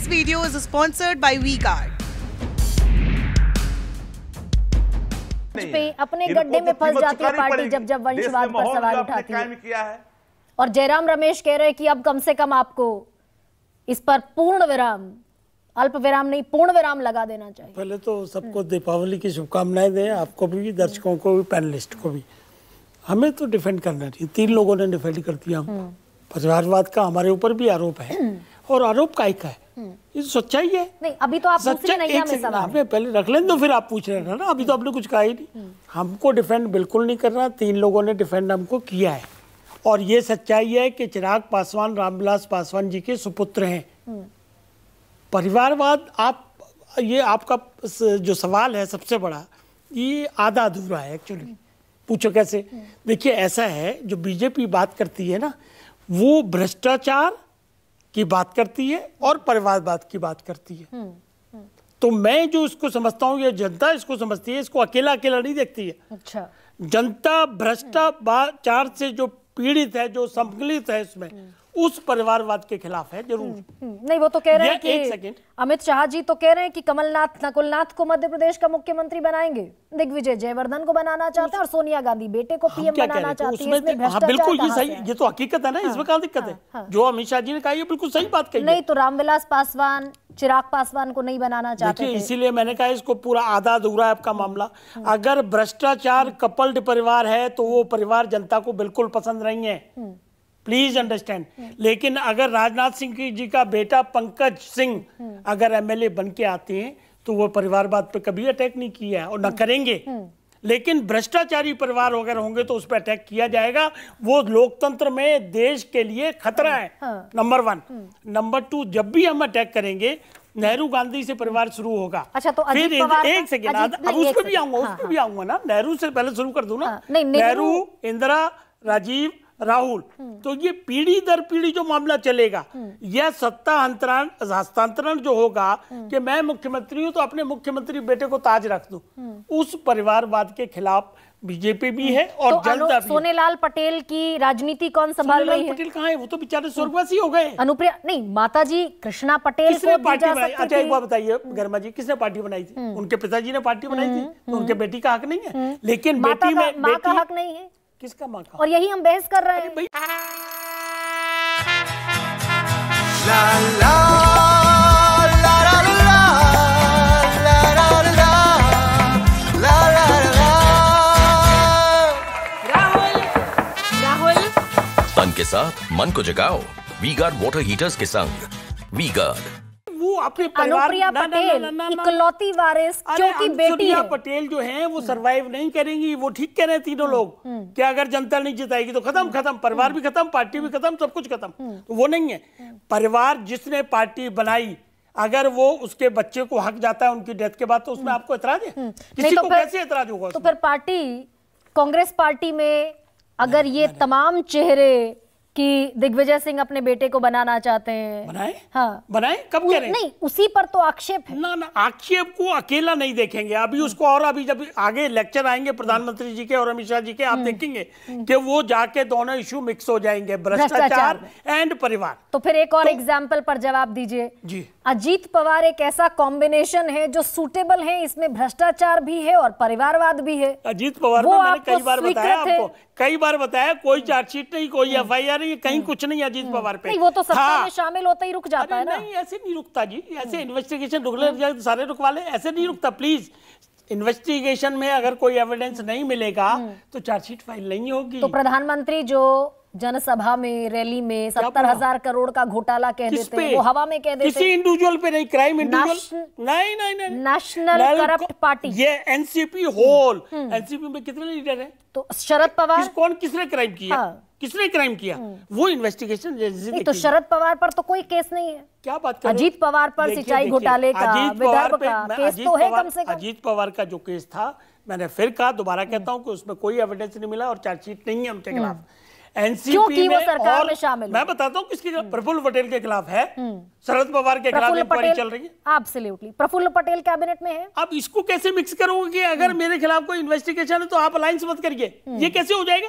This video is sponsored by WeGuard. पे अपने गड्ढे में तो फंस जाती है पार्टी जब जब वंशवाद पर सवाल उठाती है और जयराम रमेश कह रहे हैं कि अब कम से कम आपको इस पर पूर्ण विराम अल्प विराम नहीं पूर्ण विराम लगा देना चाहिए पहले तो सबको दीपावली की शुभकामनाएं दें आपको भी दर्शकों को भी पैनलिस्ट को भी हमें तो डिफेंड करना चाहिए तीन लोगों ने डिफेंड कर दिया हमको हम्म। परिवारवाद का हमारे ऊपर भी आरोप है हम्म। और आरोप काय का है हम्म। ये तो सच्चाई है नहीं अभी तो आप सच्चाई नहीं एक आपने पहले रख लें तो फिर आप पूछ रहे ना अभी तो आपने कुछ कहा ही नहीं हम्म। हमको डिफेंड बिल्कुल नहीं कर रहा तीन लोगों ने डिफेंड हमको किया है और ये सच्चाई है कि चिराग पासवान रामविलास पासवान जी के सुपुत्र हैं हम्म। परिवारवाद आप ये आपका जो सवाल है सबसे बड़ा ये आधा अधूरा है एक्चुअली पूछो कैसे देखिए ऐसा है जो बीजेपी बात करती है ना वो भ्रष्टाचार की बात करती है और परिवारवाद की बात करती है हम्म, हम्म। तो मैं जो इसको समझता हूँ या जनता इसको समझती है इसको अकेला अकेला नहीं देखती है अच्छा जनता भ्रष्टाचार से जो पीड़ित है जो सम्मिलित है इसमें हम्म। उस परिवारवाद के खिलाफ है जरूर हम्म, हम्म। नहीं वो तो कह रहे हैं कि अमित शाह जी तो कह रहे हैं कि कमलनाथ नकुलनाथ को मध्य प्रदेश का मुख्यमंत्री बनाएंगे दिग्विजय जयवर्धन को बनाना चाहते हैं और सोनिया गांधी बेटे को पीएम बनाना चाहते हैं तो- हाँ, बिल्कुल ये सही ये तो हकीकत है ना हाँ, इसमें क्या दिक्कत है हाँ, जो अमित शाह जी ने कहा बिल्कुल सही बात कही नहीं तो रामविलास पासवान चिराग पासवान को नहीं बनाना चाहते इसीलिए मैंने कहा इसको पूरा आधा अधूरा है आपका मामला हम्म। अगर भ्रष्टाचार कपल्ड परिवार है तो वो परिवार जनता को बिल्कुल पसंद नहीं है प्लीज अंडरस्टैंड लेकिन अगर राजनाथ सिंह जी का बेटा पंकज सिंह अगर एमएलए बन के आते हैं तो वो परिवारवाद पर कभी अटैक नहीं किया है और ना करेंगे लेकिन भ्रष्टाचारी परिवार अगर होंगे तो उस पर अटैक किया जाएगा वो लोकतंत्र में देश के लिए खतरा है नंबर वन नंबर टू जब भी हम अटैक करेंगे नेहरू गांधी से परिवार शुरू होगा अच्छा तो फिर एक सेकेंड अब पर भी आऊंगा पर हाँ, भी आऊंगा ना नेहरू से पहले शुरू कर दू ना हाँ, नेहरू इंदिरा राजीव राहुल हम्म। तो ये पीढ़ी दर पीढ़ी जो मामला चलेगा हम्म। यह सत्ता हस्तांतरण जो होगा हम्म। कि मैं मुख्यमंत्री हूं तो अपने मुख्यमंत्री बेटे को ताज रख दू उस परिवारवाद के खिलाफ बीजेपी भी है और तो जनता सोनेलाल पटेल की राजनीति कौन संभाल रही है पटेल कहाँ है वो तो बेचारे स्वर्गवासी हो गए अनुप्रिया नहीं माता जी कृष्णा पटेल किसने पार्टी बनाई अच्छा एक बात बताइए गर्मा जी किसने पार्टी बनाई थी उनके पिताजी ने पार्टी बनाई थी तो उनके बेटी का हक नहीं है लेकिन बेटी में माँ का हक नहीं है किसका मकाम और यही हम बहस कर रहे हैं के साथ मन को जगाओ वी गार्ड वाटर हीटर्स के संग वी गार्ड वो अपने अनुप्रिया पटेल इकलौती वारिस क्योंकि बेटी है पटेल जो है वो सरवाइव नहीं करेंगी वो ठीक कह रहे हैं तीनों हाँ, लोग हाँ। कि अगर जनता नहीं जिताएगी तो खत्म हाँ, खत्म परिवार भी खत्म पार्टी भी खत्म सब कुछ खत्म तो वो नहीं है परिवार जिसने पार्टी बनाई अगर वो उसके बच्चे को हक जाता है उनकी डेथ के बाद तो उसमें आपको एतराज है किसी तो को कैसे एतराज होगा तो फिर पार्टी कांग्रेस पार्टी में अगर ये तमाम चेहरे कि दिग्विजय सिंह अपने बेटे को बनाना चाहते हैं बनाए हाँ बनाए कब कह रहे नहीं उसी पर तो आक्षेप है ना ना आक्षेप को अकेला नहीं देखेंगे अभी उसको और अभी जब आगे लेक्चर आएंगे प्रधानमंत्री जी के और अमित शाह जी के आप हम्म। देखेंगे हम्म। कि वो जाके दोनों इश्यू मिक्स हो जाएंगे भ्रष्टाचार एंड परिवार तो फिर एक और एग्जाम्पल तो पर जवाब दीजिए जी अजीत पवार एक ऐसा कॉम्बिनेशन है जो सूटेबल है इसमें भ्रष्टाचार भी है और परिवारवाद भी है अजीत पवार को मैंने कई बार बताया आपको कई बार बताया कोई चार्जशीट नहीं कोई एफ आई आर नहीं कहीं हम्म। कुछ नहीं अजीत हम्म। पवार पे नहीं, वो तो सत्ता हाँ। में शामिल होता ही रुक जाता है ना नहीं ऐसे नहीं रुकता जी ऐसे इन्वेस्टिगेशन हम्म। रुक तो सारे रुकवा ले ऐसे नहीं रुकता प्लीज इन्वेस्टिगेशन में अगर कोई एविडेंस नहीं मिलेगा तो चार्जशीट फाइल नहीं होगी तो प्रधानमंत्री जो जनसभा में रैली में सत्तर हजार करोड़ का घोटाला कह देते हैं वो हवा में कह देते किसी इंडिविजुअल पे नहीं क्राइम इंडिविजुअल नहीं नहीं नहीं नेशनल करप्ट पार्टी ये एनसीपी होल एनसीपी में कितने लीडर हैं तो शरद पवार कौन किसने क्राइम किया हाँ। किसने क्राइम किया हम्म। वो इन्वेस्टिगेशन तो शरद पवार पर तो कोई केस नहीं है क्या बात कर अजीत पवार पर सिंचाई घोटाले का पवार का केस तो है कम से कम अजीत पवार का जो केस था मैंने फिर कहा दोबारा कहता हूँ कि उसमें कोई एविडेंस नहीं मिला और चार्जशीट नहीं है उनके हम्म। खिलाफ एनसीपी में सरकार और में शामिल मैं बताता हूँ किसकी हम्म। प्रफुल्ल पटेल के खिलाफ है हम्म। शरद पवार के खिलाफ चल रही है एब्सोल्युटली प्रफुल्ल पटेल कैबिनेट में है अब इसको कैसे मिक्स करोगे कि अगर हम्म। मेरे खिलाफ कोई इन्वेस्टिगेशन है तो आप अलायंस मत करिए ये कैसे हो जाएगा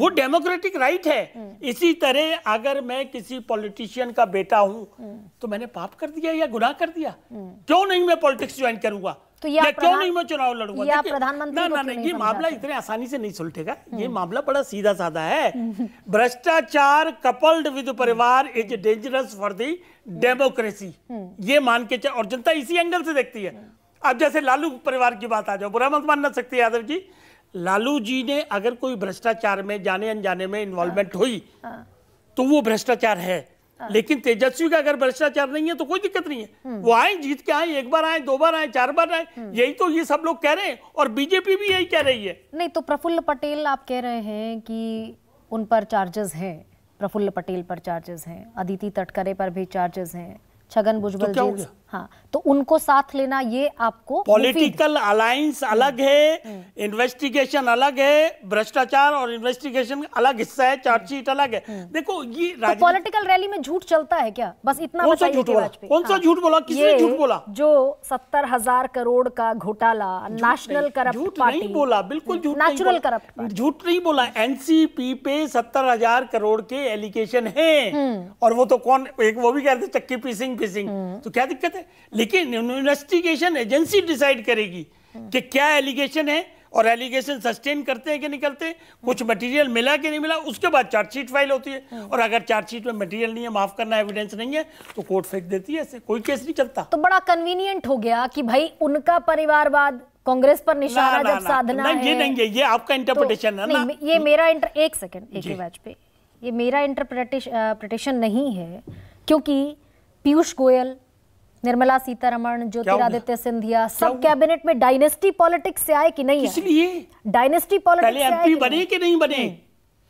वो डेमोक्रेटिक राइट है इसी तरह अगर मैं किसी पॉलिटिशियन का बेटा हूं तो मैंने पाप कर दिया या गुनाह कर दिया क्यों नहीं मैं पॉलिटिक्स ज्वाइन करूंगा तो या या क्यों नहीं मैं चुनाव लड़ूंगा प्रधानमंत्री ना ना ये मामला इतने आसानी से नहीं सुलटेगा ये हम्म। मामला बड़ा सीधा साधा है हम्म। भ्रष्टाचार कपल्ड विद परिवार is dangerous for the democracy ये मान के और जनता इसी एंगल से देखती है हम्म। अब जैसे लालू परिवार की बात आ जाओ बुरा मत मानना सकते यादव जी लालू जी ने अगर कोई भ्रष्टाचार में जाने अनजाने में इन्वॉल्वमेंट हाँ। हुई हाँ। तो वो भ्रष्टाचार है हाँ। लेकिन तेजस्वी का अगर भ्रष्टाचार नहीं है तो कोई दिक्कत नहीं है हम्म। वो आए जीत के आए एक बार आए दो बार आए चार बार आए हम्म। यही तो ये सब लोग कह रहे हैं और बीजेपी भी यही कह रही है नहीं तो प्रफुल्ल पटेल आप कह रहे हैं कि उन पर चार्जेस है प्रफुल्ल पटेल पर चार्जेस हैं अदिति तटकरे पर भी चार्जेस हैं छगन तो भुजबल तो हाँ तो उनको साथ लेना ये आपको पॉलिटिकल अलायंस हम्म। अलग है इन्वेस्टिगेशन हम्म। अलग है भ्रष्टाचार और इन्वेस्टिगेशन अलग हिस्सा है चार्जशीट अलग है हम्म। देखो ये तो पॉलिटिकल रैली में झूठ चलता है क्या बस इतना कौन सा झूठ बोला कौन सा हाँ। झूठ बोला किसने झूठ बोला जो सत्तर हजार करोड़ का घोटाला नेशनल करप्ट झूठ नहीं बोला बिल्कुल झूठ नेचुरल करप्ट झूठ नहीं बोला एनसीपी पे सत्तर हजार करोड़ के एलिगेशन है और वो तो कौन एक वो भी कहते चक्की पीसिंग पीसिंग तो क्या दिक्कत है लेकिन इन्वेस्टिगेशन एजेंसी डिसाइड करेगी कि क्या एलिगेशन है और एलिगेशन सस्टेन करते हैं कि नहीं करते कुछ मटेरियल मिला कि नहीं मिला उसके बाद चार्जशीट फाइल होती है हाँ। और अगर चार्जशीट में मटेरियल नहीं है माफ करना एविडेंस नहीं है तो कोर्ट फेंक देती है ऐसे कोई केस नहीं चलता तो बड़ा कन्वीनियंट हो गया कि भाई उनका परिवारवाद कांग्रेस पर निशाना ना, जब ना, साधना ना, है ये नहीं है ये आपका इंटरप्रिटेशन तो है हम्म। ये मेरा इंटर, एक सेकेंड एक वाजपेयी ये मेरा इंटरप्रिटेशन नहीं है क्योंकि पीयूष गोयल निर्मला सीतारमण ज्योतिरादित्य सिंधिया सब कैबिनेट में डायनेस्टी पॉलिटिक्स से आए कि नहीं इसलिए डायनेस्टी पॉलिटिक्स बने कि नहीं बने हम्म।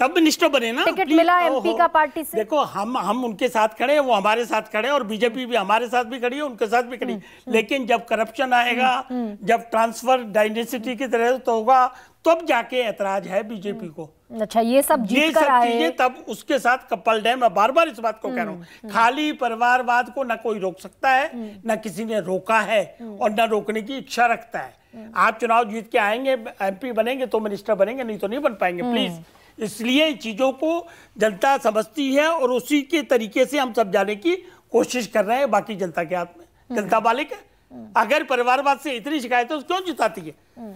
तब मिनिस्टर बने ना टिकट मिला एमपी का पार्टी से देखो हम हम उनके साथ खड़े वो हमारे साथ खड़े और बीजेपी भी हमारे साथ भी खड़ी है उनके साथ भी खड़ी हम्म, हम्म। लेकिन जब करप्शन आएगा जब ट्रांसफर डायनेसिटी की तरह तो होगा तब जाके ऐतराज है बीजेपी हम्म। को अच्छा ये सब ये सब चीजें तब उसके साथ कपल डे मैं बार बार इस बात को कह रहा हूँ हम्म, हम्म। खाली परिवारवाद को ना कोई रोक सकता है ना किसी ने रोका है और ना रोकने की इच्छा रखता है आप चुनाव जीत के आएंगे एमपी बनेंगे तो मिनिस्टर बनेंगे नहीं तो नहीं बन पाएंगे प्लीज इसलिए चीजों को जनता समझती है और उसी के तरीके से हम सब जाने की कोशिश कर रहे हैं बाकी जनता के हाथ में जनता मालिक है अगर परिवारवाद से इतनी शिकायत है क्यों जिताती है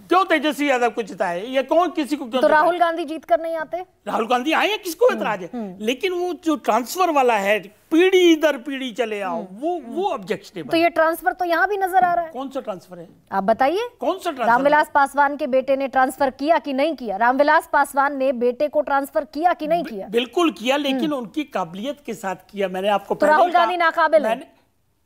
क्यों तेजस्वी यादव को जिताए या कौन किसी को क्यों तो राहुल गांधी जीत कर नहीं आते राहुल गांधी आए हैं किसको हम्म, इतराज है हम्म। लेकिन वो जो ट्रांसफर वाला है पीढ़ी दर पीढ़ी चले आओ हम्म, वो वो ऑब्जेक्शन तो ये ट्रांसफर तो यहाँ भी नजर आ रहा है कौन सा ट्रांसफर है आप बताइए कौन सा ट्रांसफर रामविलास पासवान के बेटे ने ट्रांसफर किया कि नहीं किया रामविलास पासवान ने बेटे को ट्रांसफर किया कि नहीं किया बिल्कुल किया लेकिन उनकी काबिलियत के साथ किया मैंने आपको तो राहुल गांधी नाकाबिल है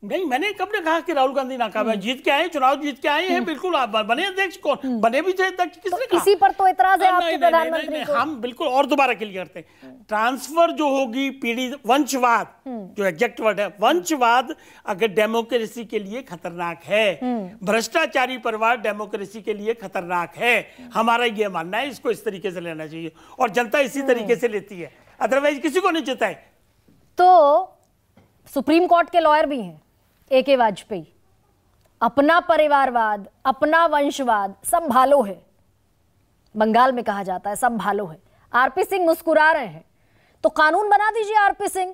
नहीं मैंने कब ने कहा कि राहुल गांधी नाकाम है हम्म। जीत के आए चुनाव जीत के आए हैं हम्म। बिल्कुल आप बने अध्यक्ष कौन हम्म। बने भी थे अध्यक्ष किसने तो कहा इसी पर तो इतराज है आपके प्रधानमंत्री को हम बिल्कुल और दोबारा क्लियर करते हैं ट्रांसफर जो होगी पीढ़ी वंशवाद जो एग्जैक्ट वर्ड है वंशवाद अगर डेमोक्रेसी के लिए खतरनाक है भ्रष्टाचारी परिवार डेमोक्रेसी के लिए खतरनाक है हमारा ये मानना है इसको इस तरीके से लेना चाहिए और जनता इसी तरीके से लेती है अदरवाइज किसी को नहीं चेता है तो सुप्रीम कोर्ट के लॉयर भी हैं ए के वाजपेयी अपना परिवारवाद अपना वंशवाद सब भालो है बंगाल में कहा जाता है सब भालो है आरपी सिंह मुस्कुरा रहे हैं तो कानून बना दीजिए आरपी सिंह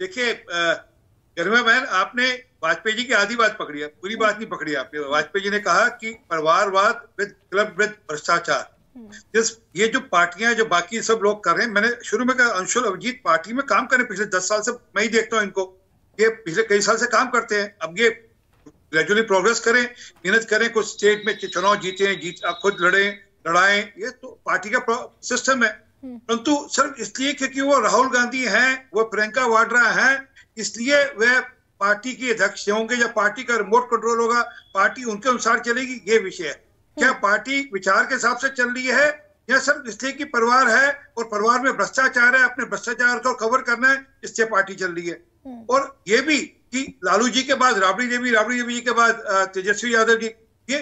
देखिए गर्मा बहन आपने वाजपेयी जी की आधी बात पकड़ी है पूरी बात नहीं पकड़ी आपने वाजपेयी जी ने कहा कि परिवारवाद विद क्लब विद भ्रष्टाचार जिस ये जो पार्टियां जो बाकी सब लोग कर रहे हैं मैंने शुरू में कहा अंशुल अभिजीत पार्टी में काम कर रहे पिछले दस साल से मैं ही देखता हूँ इनको ये पिछले कई साल से काम करते हैं अब ये ग्रेजुअली प्रोग्रेस करें मेहनत करें कुछ स्टेट में चुनाव जीते जीत खुद लड़े लड़ाएं ये तो पार्टी का सिस्टम है हम्म। परंतु सिर्फ इसलिए क्योंकि वो राहुल गांधी हैं वो प्रियंका वाड्रा हैं इसलिए वह पार्टी के अध्यक्ष होंगे या पार्टी का रिमोट कंट्रोल होगा पार्टी उनके अनुसार चलेगी ये विषय है हम्म। क्या पार्टी विचार के हिसाब से चल रही है या सिर्फ इसलिए कि परिवार है और परिवार में भ्रष्टाचार है अपने भ्रष्टाचार को कवर करना है इससे पार्टी चल रही है हम्म। और ये भी कि लालू जी के बाद राबड़ी देवी राबड़ी देवी जी के बाद तेजस्वी यादव जी ये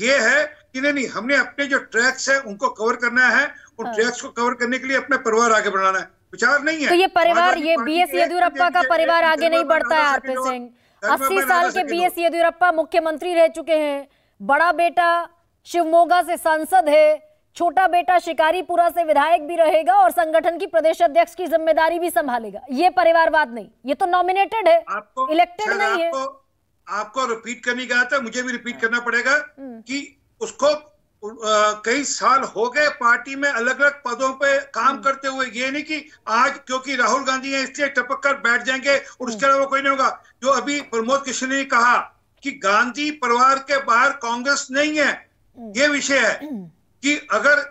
ये है कि नहीं नहीं हमने अपने जो ट्रैक्स है उनको कवर करना है और ट्रैक्स हाँ। को कवर करने के लिए अपना परिवार आगे बढ़ाना है विचार नहीं है तो ये परिवार ये बी एस येदियुरप्पा का परिवार आगे नहीं बढ़ता है सिंह अस्सी साल के बी एस येदुरप्पा मुख्यमंत्री रह चुके हैं बड़ा बेटा शिवमोगा से सांसद है छोटा बेटा शिकारीपुरा से विधायक भी रहेगा और संगठन की प्रदेश अध्यक्ष की जिम्मेदारी भी संभालेगा ये परिवारवाद नहीं ये तो नॉमिनेटेड है आपको इलेक्टेड नहीं आपको, है आपको रिपीट करने का था मुझे भी रिपीट करना पड़ेगा हम्म। कि उसको कई साल हो गए पार्टी में अलग अलग पदों पे काम हम्म। करते हुए ये नहीं कि आज क्योंकि राहुल गांधी है इसलिए टपक कर बैठ जाएंगे और उसके हम्म। अलावा कोई नहीं होगा जो अभी प्रमोद कृष्ण ने कहा कि गांधी परिवार के बाहर कांग्रेस नहीं है ये विषय है कि अगर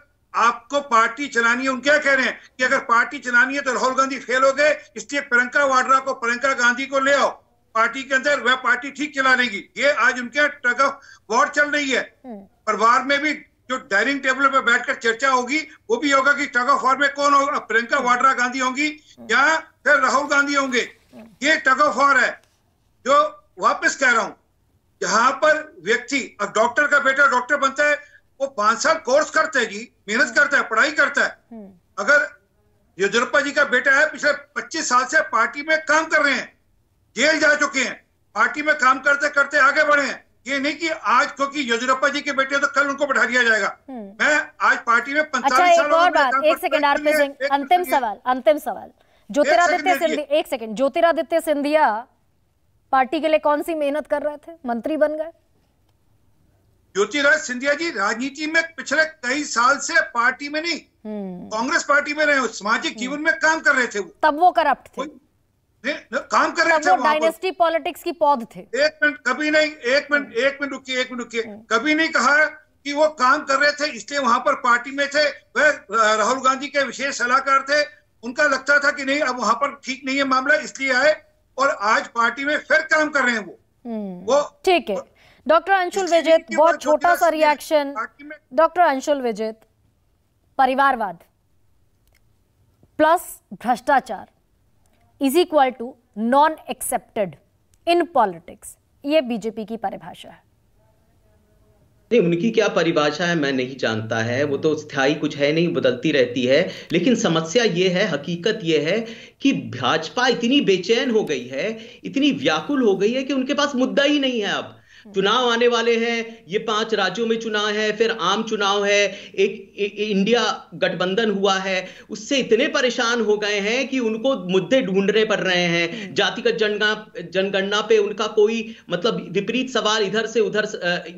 आपको पार्टी चलानी है उन क्या कह रहे हैं कि अगर पार्टी चलानी है तो राहुल गांधी फेल हो गए इसलिए प्रियंका वाड्रा को प्रियंका गांधी को ले आओ पार्टी के अंदर वह पार्टी ठीक चला लेगी ये आज उनके टग ऑफ वॉर चल रही है हम्म। परिवार में भी जो डाइनिंग टेबल पर बैठकर चर्चा होगी वो भी होगा कि टग ऑफ वॉर में कौन होगा प्रियंका हम्म। वाड्रा गांधी होंगी हम्म। या फिर राहुल गांधी होंगे ये टग ऑफ वॉर है जो वापस कह रहा हूं यहां पर व्यक्ति अब डॉक्टर का बेटा डॉक्टर बनता है वो पांच साल कोर्स करता है जी मेहनत हाँ। करता है पढ़ाई करता है हम्म। अगर येदुरप्पा जी का बेटा है पिछले 25 साल से पार्टी में काम कर रहे हैं जेल जा चुके हैं पार्टी में काम करते करते आगे बढ़े हैं ये नहीं कि आज क्योंकि येदुरप्पा जी के बेटे तो कल उनको बैठा दिया जाएगा हम्म। मैं आज पार्टी में अच्छा, एक और बात एक सेकंड आरपी अंतिम सवाल अंतिम सवाल ज्योतिरादित्य सिंधिया एक सेकंड ज्योतिरादित्य सिंधिया पार्टी के लिए कौन सी मेहनत कर रहे थे मंत्री बन गए ज्योतिराज सिंधिया जी राजनीति में पिछले कई साल से पार्टी में नहीं हम्म। कांग्रेस पार्टी में रहे सामाजिक हम्म। जीवन में काम कर रहे थे वो तब वो करप्ट थे काम कर रहे थे डायनेस्टी पॉलिटिक्स की पौध थे एक मिनट कभी नहीं एक मिनट हम्म। एक मिनट रुकिए एक मिनट रुकिए कभी नहीं कहा कि वो काम कर रहे थे इसलिए वहां पर पार्टी में थे वह राहुल गांधी के विशेष सलाहकार थे उनका लगता था कि नहीं अब वहां पर ठीक नहीं है मामला इसलिए आए और आज पार्टी में फिर काम कर रहे हैं वो वो ठीक है डॉक्टर अंशुल विजित बहुत छोटा सा रिएक्शन डॉक्टर अंशुल विजित परिवारवाद प्लस भ्रष्टाचार is equal to non accepted in politics ये बीजेपी की परिभाषा है नहीं उनकी क्या परिभाषा है मैं नहीं जानता है वो तो स्थायी कुछ है नहीं बदलती रहती है लेकिन समस्या ये है हकीकत ये है कि भाजपा इतनी बेचैन हो गई है इतनी व्याकुल हो गई है कि उनके पास मुद्दा ही नहीं है अब हम्म। चुनाव आने वाले हैं ये पांच राज्यों में चुनाव है फिर आम चुनाव है एक, इंडिया गठबंधन हुआ है उससे इतने परेशान हो गए हैं कि उनको मुद्दे ढूंढने पड़ रहे हैं हम्म। जातिगत जनगणना जनगणना पे उनका कोई मतलब विपरीत सवाल इधर से उधर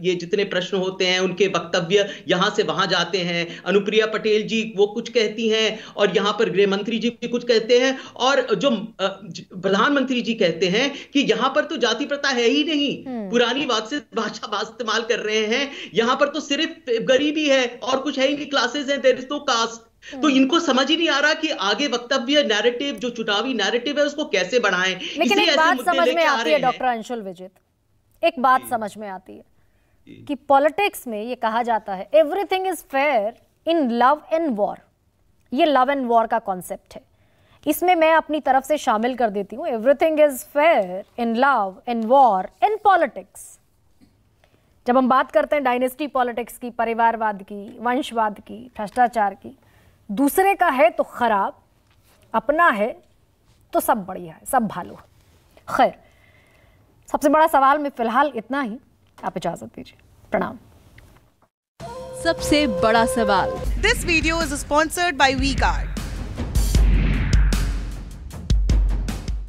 ये जितने प्रश्न होते हैं उनके वक्तव्य यहाँ से वहां जाते हैं अनुप्रिया पटेल जी वो कुछ कहती हैं और यहाँ पर गृह मंत्री जी कुछ कहते हैं और जो प्रधानमंत्री जी कहते हैं कि यहाँ पर तो जाति प्रथा है ही नहीं हम्म। पुरानी बहुत से भाषा इस्तेमाल कर रहे हैं यहाँ पर तो सिर्फ गरीबी है और कुछ है ही नहीं क्लासेस हैं देर इज नो कास्ट तो हम्म। इनको समझ ही नहीं आ रहा कि आगे वक्तव्य नैरेटिव जो चुनावी नैरेटिव है उसको कैसे बढ़ाएं लेकिन एक बात समझ में आती है डॉक्टर अंशुल विजित एक बात समझ में आती है कि पॉलिटिक्स में ये कहा जाता है everything is fair in love and war ये लव एंड वॉर का कॉन्सेप्ट है इसमें मैं अपनी तरफ से शामिल कर देती हूँ everything is fair in love in war in politics जब हम बात करते हैं डायनेस्टी पॉलिटिक्स की परिवारवाद की वंशवाद की भ्रष्टाचार की दूसरे का है तो ख़राब अपना है तो सब बढ़िया है सब भालू है खैर सबसे बड़ा सवाल में फ़िलहाल इतना ही आप इजाज़त दीजिए प्रणाम सबसे बड़ा सवाल this video is sponsored by V card